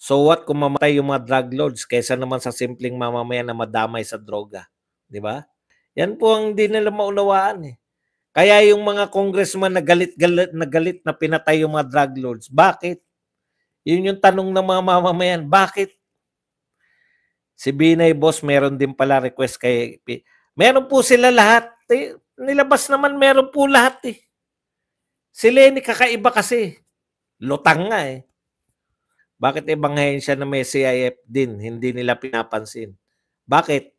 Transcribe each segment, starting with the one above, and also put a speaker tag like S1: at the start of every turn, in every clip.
S1: So what kung mamatay yung mga drug lords kaysa naman sa simpleng mamamayan na madamay sa droga? Di ba? Yan po ang hindi nila maunawaan eh. Kaya yung mga congressman na galit-galit na galit na pinatay yung mga drug lords, bakit? Yun yung tanong ng mga mamamayan, bakit? Si Binay Boss, meron din pala request kay Meron po sila lahat. Eh, nilabas naman meron po lahat eh. Si Lenny kakaiba kasi. Lutang nga eh. Bakit ebanghensiya na may CIF din, hindi nila pinapansin? Bakit?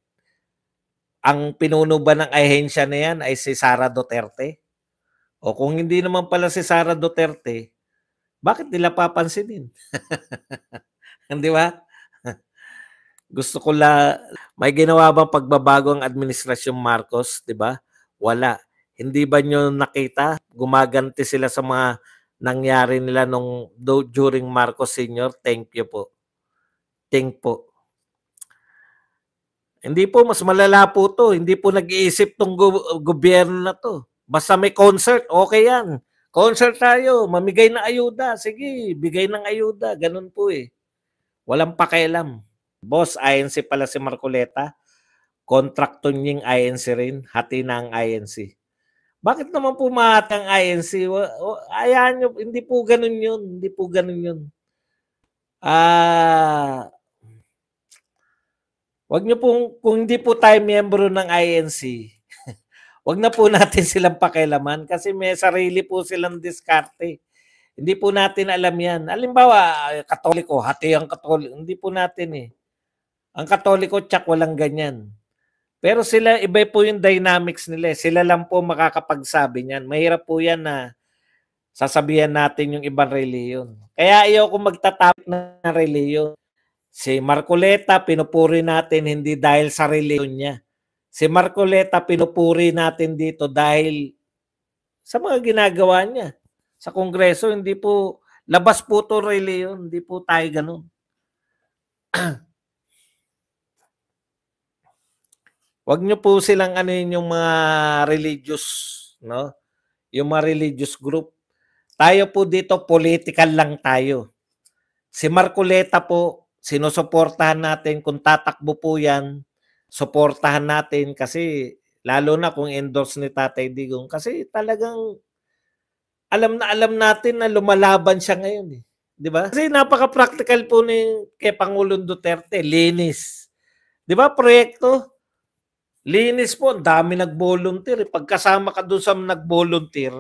S1: Ang pinuno ba ng ahensya na yan ay si Sara Duterte? O kung hindi naman pala si Sara Duterte, bakit nila papansinin? hindi ba? Gusto ko la may ginawa bang pagbabago ang administrasyong Marcos, 'di ba? Wala. Hindi ba niyo nakita gumaganti sila sa mga nangyari nila nung do, during Marcos Sr. Thank you po. Thank po. Hindi po, mas malala po to. Hindi po nag-iisip tong go- gobyerno na to. Basta may concert, okay yan. Concert tayo, mamigay na ayuda. Sige, bigay ng ayuda. Ganun po eh. Walang pakialam. Boss, INC pala si Marcoleta. Contracton yung INC rin. Hati na ang INC. Bakit naman po ang INC? Ayan nyo, hindi po ganun yun. Hindi po ganun yun. Ah... Uh, wag nyo pong, kung hindi po tayo miyembro ng INC, wag na po natin silang pakialaman kasi may sarili po silang diskarte. Hindi po natin alam yan. Alimbawa, katoliko, hati ang katoliko. Hindi po natin eh. Ang katoliko, tsak walang ganyan. Pero sila, iba po yung dynamics nila. Eh. Sila lang po makakapagsabi niyan. Mahirap po yan na sasabihan natin yung ibang reliyon. Kaya ayaw ko magtatapik ng reliyon. Si Marcoleta, pinupuri natin hindi dahil sa reliyon niya. Si Marcoleta, pinupuri natin dito dahil sa mga ginagawa niya. Sa Kongreso, hindi po, labas po to reliyon. Hindi po tayo ganun. Huwag nyo po silang ano yung mga religious, no? Yung mga religious group. Tayo po dito, political lang tayo. Si Marcoleta po, sinusuportahan natin. Kung tatakbo po yan, suportahan natin kasi lalo na kung endorse ni Tatay Digong kasi talagang alam na alam natin na lumalaban siya ngayon eh. 'Di ba? Kasi napaka-practical po ni kay Pangulong Duterte, linis. 'Di ba? Proyekto Linis po, dami nag-volunteer. Eh. Pagkasama ka doon sa nag-volunteer,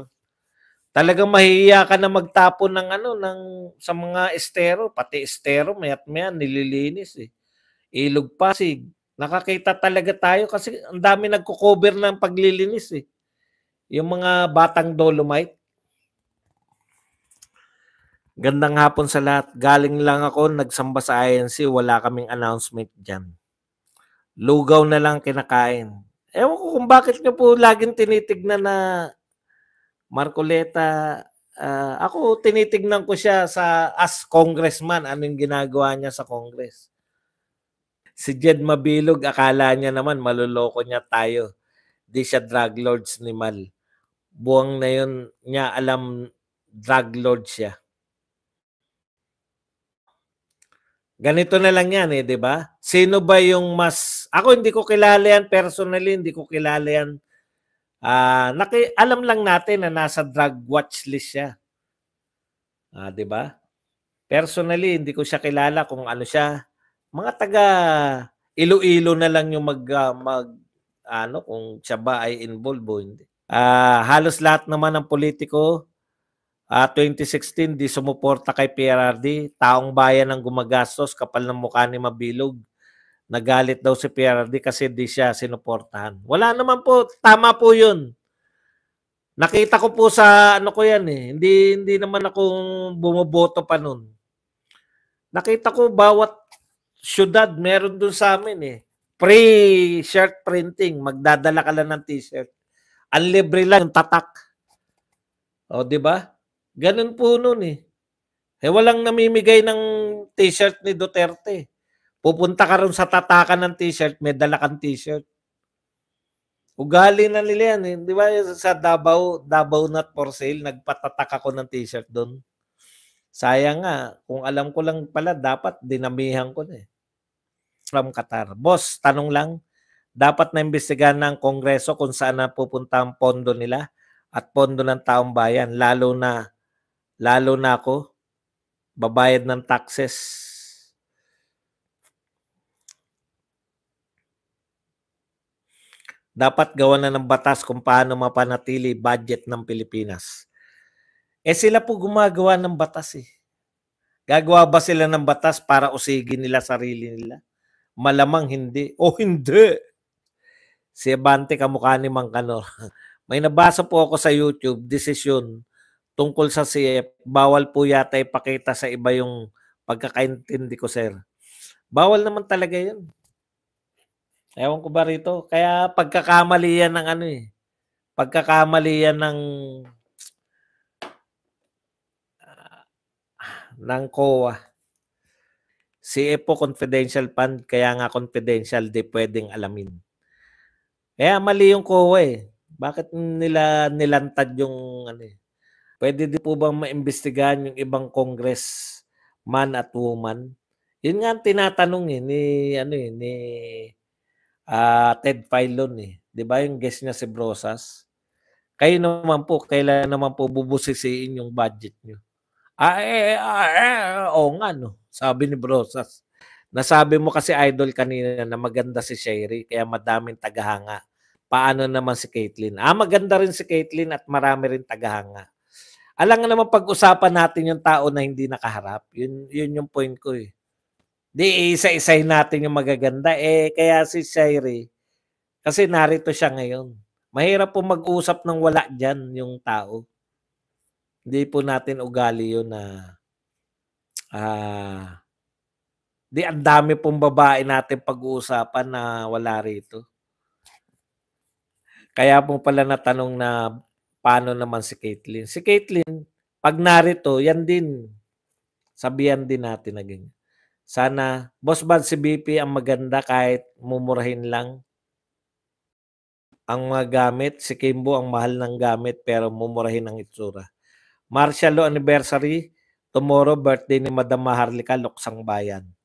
S1: talagang mahihiya ka na magtapon ng ano, ng, sa mga estero, pati estero, mayat maya, nililinis eh. Ilog Pasig. Nakakita talaga tayo kasi ang dami nagko-cover ng paglilinis eh. Yung mga batang dolomite. Gandang hapon sa lahat. Galing lang ako, nagsamba sa INC, wala kaming announcement dyan. Lugaw na lang kinakain. Ewan ko kung bakit nyo po laging tinitignan na Marcoleta. Uh, ako, tinitignan ko siya sa as congressman, ano yung ginagawa niya sa Congress. Si Jed Mabilog, akala niya naman maluloko niya tayo. Di siya drug lords ni Mal. Buwang na yun niya alam drug lord siya. Ganito na lang yan eh, di ba? Sino ba yung mas... Ako hindi ko kilala yan personally, hindi ko kilala yan. Uh, naki, alam lang natin na nasa drug watch list siya. Uh, di ba? Personally, hindi ko siya kilala kung ano siya. Mga taga Iloilo na lang yung mag, uh, mag ano kung siya ba ay involved o hindi. Uh, halos lahat naman ng politiko Uh, ah, 2016, di sumuporta kay PRRD. Taong bayan ang gumagastos, kapal ng mukha ni Mabilog. Nagalit daw si PRRD kasi di siya sinuportahan. Wala naman po, tama po yun. Nakita ko po sa ano ko yan eh. Hindi, hindi naman ako bumoboto pa nun. Nakita ko bawat syudad meron dun sa amin eh. Pre-shirt printing, magdadala ka lang ng t-shirt. Ang libre lang yung tatak. O, di ba? Ganun po nun eh. Eh walang namimigay ng t-shirt ni Duterte. Pupunta ka rin sa tatakan ng t-shirt, may dala kang t-shirt. Ugali na nila yan. Eh. Di ba sa Davao, Davao not for sale, nagpatataka ko ng t-shirt doon. Sayang nga, kung alam ko lang pala, dapat dinamihan ko na eh. From Qatar. Boss, tanong lang, dapat na imbestigahan ng Kongreso kung saan na pupunta ang pondo nila at pondo ng taong bayan, lalo na Lalo na ako, babayad ng taxes. Dapat gawa na ng batas kung paano mapanatili budget ng Pilipinas. Eh sila po gumagawa ng batas eh. Gagawa ba sila ng batas para usigin nila sarili nila? Malamang hindi. O oh, hindi! Si Abante kamukha ni Mang Kanor. May nabasa po ako sa YouTube, desisyon tungkol sa CF, bawal po yata ipakita sa iba yung pagkakaintindi ko, sir. Bawal naman talaga yun. Ewan ko ba rito? Kaya pagkakamali yan ng ano eh. Pagkakamali yan ng uh, ng COA. CF po confidential fund, kaya nga confidential, di pwedeng alamin. Kaya mali yung COA eh. Bakit nila nilantad yung ano eh? Pwede din po bang maimbestigahan yung ibang congress man at woman? Yun nga ang tinatanong eh, ni, ano eh, ni uh, Ted Filon eh. Di ba yung guest niya si Brosas? Kayo naman po, kailan naman po bubusisiin yung budget niyo? Ah, eh, eh ah, eh, eh, oo nga no, sabi ni Brosas. Nasabi mo kasi idol kanina na maganda si Sherry, kaya madaming tagahanga. Paano naman si Caitlyn? Ah, maganda rin si Caitlyn at marami rin tagahanga. Alam nga naman pag-usapan natin yung tao na hindi nakaharap. Yun, yun yung point ko eh. Di isa-isahin natin yung magaganda. Eh, kaya si Shirey, kasi narito siya ngayon. Mahirap po mag-usap ng wala dyan yung tao. Hindi po natin ugali yun na ah, di ang dami pong babae natin pag-uusapan na wala rito. Kaya po pala natanong na paano naman si Caitlyn. Si Caitlyn, pag narito, yan din. Sabihan din natin naging. Sana, Boss Bad, si BP ang maganda kahit mumurahin lang ang mga gamit. Si Kimbo ang mahal ng gamit pero mumurahin ang itsura. Martial Anniversary, tomorrow birthday ni Madam Maharlika, Loksang Bayan.